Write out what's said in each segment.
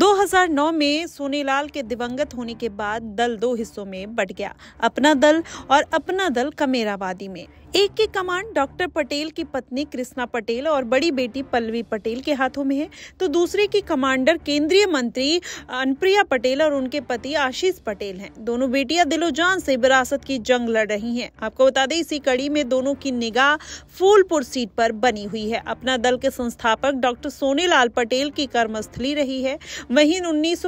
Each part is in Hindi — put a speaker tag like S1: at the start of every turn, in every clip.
S1: 2009 में सोनीलाल के दिवंगत होने के बाद दल दो हिस्सों में बट गया अपना दल और अपना दल कमेराबादी में एक की कमांड डॉक्टर पटेल की पत्नी कृष्णा पटेल और बड़ी बेटी पल्लवी पटेल के हाथों में है तो दूसरे की कमांडर केंद्रीय मंत्री अनुप्रिया पटेल और उनके पति आशीष पटेल हैं दोनों बेटियां दिलो जान से विरासत की जंग लड़ रही हैं आपको बता दें इसी कड़ी में दोनों की निगाह फूलपुर सीट पर बनी हुई है अपना दल के संस्थापक डॉक्टर सोनेलाल पटेल की कर्मस्थली रही है वहीं उन्नीस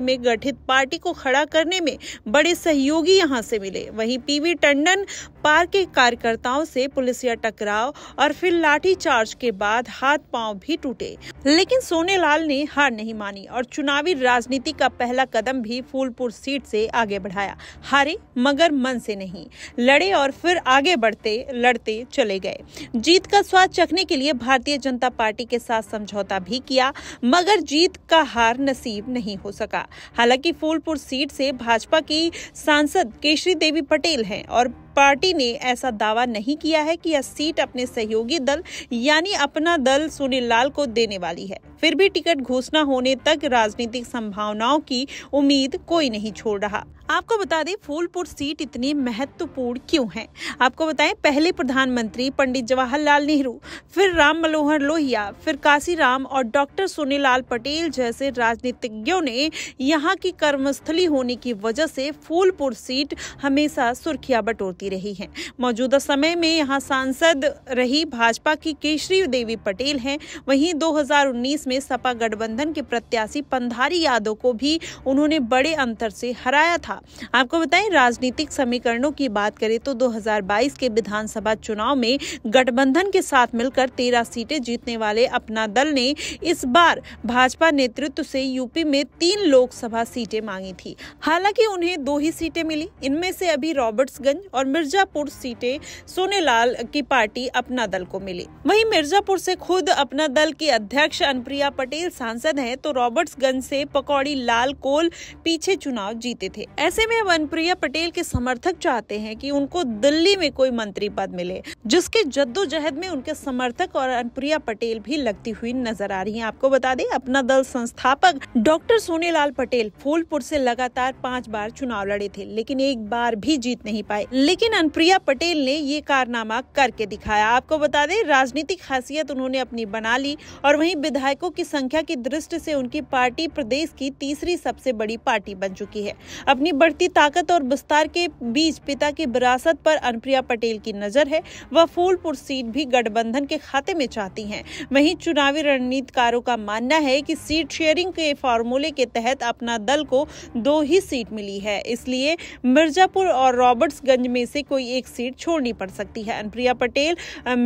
S1: में गठित पार्टी को खड़ा करने में बड़े सहयोगी यहाँ से मिले वहीं पीवी टंडन पार्क के कार्यकर्ताओं से पुलिसिया टकराव और फिर लाठी चार्ज के बाद हाथ पांव भी टूटे लेकिन सोनेलाल ने हार नहीं मानी और चुनावी राजनीति का पहला कदम भी फूलपुर सीट से आगे बढ़ाया हारे मगर मन से नहीं लड़े और फिर आगे बढ़ते लड़ते चले गए जीत का स्वाद चखने के लिए भारतीय जनता पार्टी के साथ समझौता भी किया मगर जीत का हार नसीब नहीं हो सका हालांकि फूलपुर सीट से भाजपा की सांसद केशरी देवी पटेल हैं और पार्टी ने ऐसा दावा नहीं किया है कि यह सीट अपने सहयोगी दल यानी अपना दल सुनील लाल को देने वाली है फिर भी टिकट घोषणा होने तक राजनीतिक संभावनाओं की उम्मीद कोई नहीं छोड़ रहा आपको बता दें फूलपुर सीट इतनी महत्वपूर्ण क्यों है आपको बताएं पहले प्रधानमंत्री पंडित जवाहरलाल नेहरू फिर राम मनोहर लोहिया फिर काशीराम और डॉक्टर सोनीलाल पटेल जैसे राजनीतिज्ञों ने यहाँ की कर्मस्थली होने की वजह से फूलपुर सीट हमेशा सुर्खियां बटोरती रही है मौजूदा समय में यहाँ सांसद रही भाजपा की केशरी देवी पटेल है वहीं दो में सपा गठबंधन के प्रत्याशी पंधारी यादव को भी उन्होंने बड़े अंतर से हराया था होगा आपको बताएं राजनीतिक समीकरणों की बात करें तो 2022 के विधानसभा चुनाव में गठबंधन के साथ मिलकर तेरह सीटें जीतने वाले अपना दल ने इस बार भाजपा नेतृत्व से यूपी में तीन लोकसभा सीटें मांगी थी हालांकि उन्हें दो ही सीटें मिली इनमें से अभी रॉबर्ट्सगंज और मिर्जापुर सीटें सोनेलाल की पार्टी अपना दल को मिली वहीं मिर्जापुर से खुद अपना दल की अध्यक्ष अनुप्रिया पटेल सांसद हैं तो रॉबर्ट्सगंज से पकौड़ी लाल कोल पीछे चुनाव जीते थे ऐसे में अनुप्रिया पटेल के समर्थक चाहते हैं कि उनको दिल्ली में कोई मंत्री पद मिले जिसके जद्दोजहद में उनके समर्थक और अनुप्रिया पटेल भी लगती हुई नजर आ रही है आपको बता दें अपना दल संस्थापक डॉक्टर लाल पटेल फूलपुर से लगातार पांच बार चुनाव लड़े थे लेकिन एक बार भी जीत नहीं पाए लेकिन अनुप्रिया पटेल ने ये कारनामा करके दिखाया आपको बता दें राजनीतिक खासियत उन्होंने अपनी बना ली और वही विधायकों की संख्या की दृष्टि से उनकी पार्टी प्रदेश की तीसरी सबसे बड़ी पार्टी बन चुकी है अपनी बढ़ती ताकत और विस्तार के बीच पिता की विरासत पर अनुप्रिया पटेल की नजर है वह फूलपुर सीट भी गठबंधन के खाते में चाहती हैं वहीं चुनावी रणनीतिकारों का मानना है कि सीट शेयरिंग के फार्मूले के तहत अपना दल को दो ही सीट मिली है इसलिए मिर्जापुर और रॉबर्ट्सगंज में से कोई एक सीट छोड़नी पड़ सकती है अनुप्रिया पटेल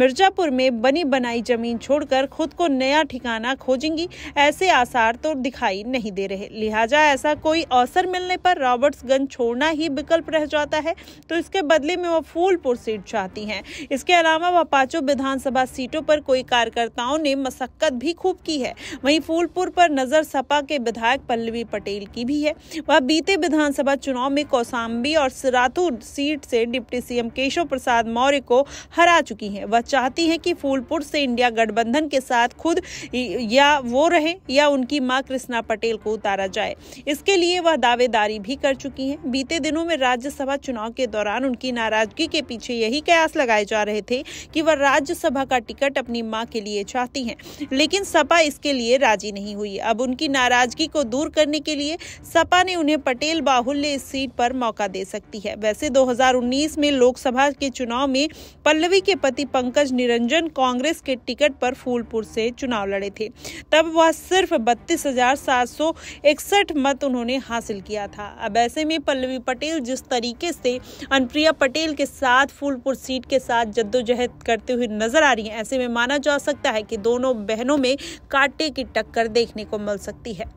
S1: मिर्जापुर में बनी बनाई जमीन छोड़कर खुद को नया ठिकाना खोजेंगी ऐसे आसार तो दिखाई नहीं दे रहे लिहाजा ऐसा कोई अवसर मिलने पर रॉबर्ट्स गन छोड़ना ही विकल्प रह जाता है तो इसके बदले में वो फूलपुर सीट चाहती हैं इसके अलावा वह पांचों विधानसभा सीटों पर कोई कार्यकर्ताओं ने मशक्कत भी खूब की है वहीं फूलपुर पर नजर सपा के विधायक पल्लवी पटेल की भी है वह बीते विधानसभा चुनाव में कौसाम्बी और सिराथुर सीट से डिप्टी सीएम केशव प्रसाद मौर्य को हरा चुकी हैं वह चाहती हैं कि फूलपुर से इंडिया गठबंधन के साथ खुद या वो रहे या उनकी मां कृष्णा पटेल को उतारा जाए इसके लिए वह दावेदारी भी कर चुकी चुकी हैं बीते दिनों में राज्यसभा चुनाव के दौरान उनकी नाराजगी के पीछे यही कयास लगाए जा रहे थे कि वह राज्यसभा का टिकट अपनी मां के लिए चाहती हैं लेकिन सपा इसके लिए राजी नहीं हुई अब उनकी नाराजगी को दूर करने के लिए सपा ने उन्हें पटेल बाहुल्य इस सीट पर मौका दे सकती है वैसे दो में लोकसभा के चुनाव में पल्लवी के पति पंकज निरंजन कांग्रेस के टिकट पर फूलपुर से चुनाव लड़े थे तब वह सिर्फ बत्तीस मत उन्होंने हासिल किया था अब ऐसे ऐसे में पल्लवी पटेल जिस तरीके से अनुप्रिया पटेल के साथ फूलपुर सीट के साथ जद्दोजहद करते हुए नजर आ रही हैं ऐसे में माना जा सकता है कि दोनों बहनों में कांटे की टक्कर देखने को मिल सकती है